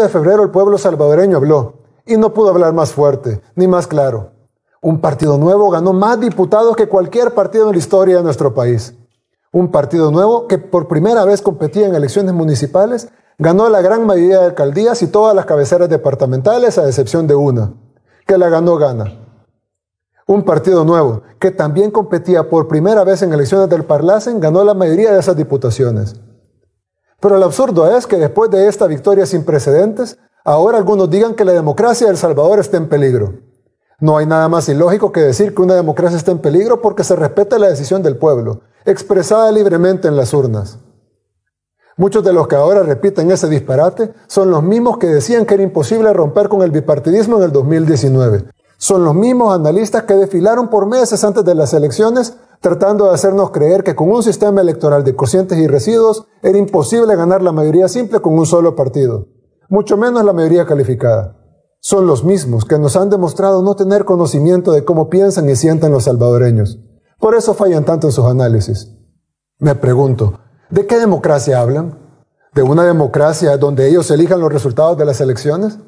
de febrero el pueblo salvadoreño habló y no pudo hablar más fuerte ni más claro. Un partido nuevo ganó más diputados que cualquier partido en la historia de nuestro país. Un partido nuevo que por primera vez competía en elecciones municipales ganó la gran mayoría de alcaldías y todas las cabeceras departamentales a excepción de una, que la ganó Gana. Un partido nuevo que también competía por primera vez en elecciones del Parlacen ganó la mayoría de esas diputaciones. Pero el absurdo es que después de esta victoria sin precedentes, ahora algunos digan que la democracia de El Salvador está en peligro. No hay nada más ilógico que decir que una democracia está en peligro porque se respeta la decisión del pueblo, expresada libremente en las urnas. Muchos de los que ahora repiten ese disparate son los mismos que decían que era imposible romper con el bipartidismo en el 2019. Son los mismos analistas que desfilaron por meses antes de las elecciones tratando de hacernos creer que con un sistema electoral de cocientes y residuos era imposible ganar la mayoría simple con un solo partido, mucho menos la mayoría calificada. Son los mismos que nos han demostrado no tener conocimiento de cómo piensan y sienten los salvadoreños. Por eso fallan tanto en sus análisis. Me pregunto, ¿de qué democracia hablan? ¿De una democracia donde ellos elijan los resultados de las elecciones?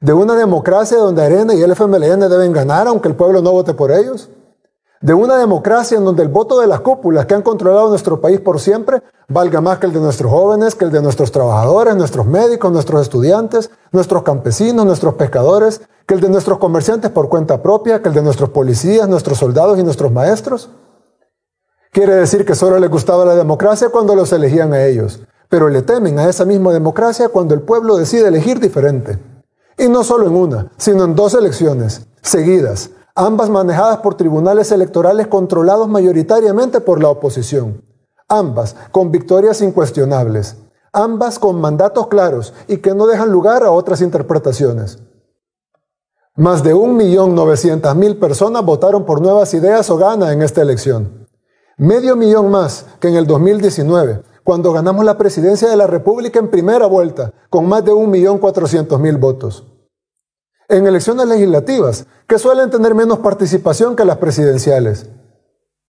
¿De una democracia donde Arena y el FMLN deben ganar aunque el pueblo no vote por ellos? de una democracia en donde el voto de las cúpulas que han controlado nuestro país por siempre valga más que el de nuestros jóvenes, que el de nuestros trabajadores, nuestros médicos, nuestros estudiantes, nuestros campesinos, nuestros pescadores, que el de nuestros comerciantes por cuenta propia, que el de nuestros policías, nuestros soldados y nuestros maestros. Quiere decir que solo les gustaba la democracia cuando los elegían a ellos, pero le temen a esa misma democracia cuando el pueblo decide elegir diferente. Y no solo en una, sino en dos elecciones seguidas, ambas manejadas por tribunales electorales controlados mayoritariamente por la oposición, ambas con victorias incuestionables, ambas con mandatos claros y que no dejan lugar a otras interpretaciones. Más de 1.900.000 personas votaron por Nuevas Ideas o Gana en esta elección. Medio millón más que en el 2019, cuando ganamos la presidencia de la República en primera vuelta, con más de 1.400.000 votos en elecciones legislativas, que suelen tener menos participación que las presidenciales.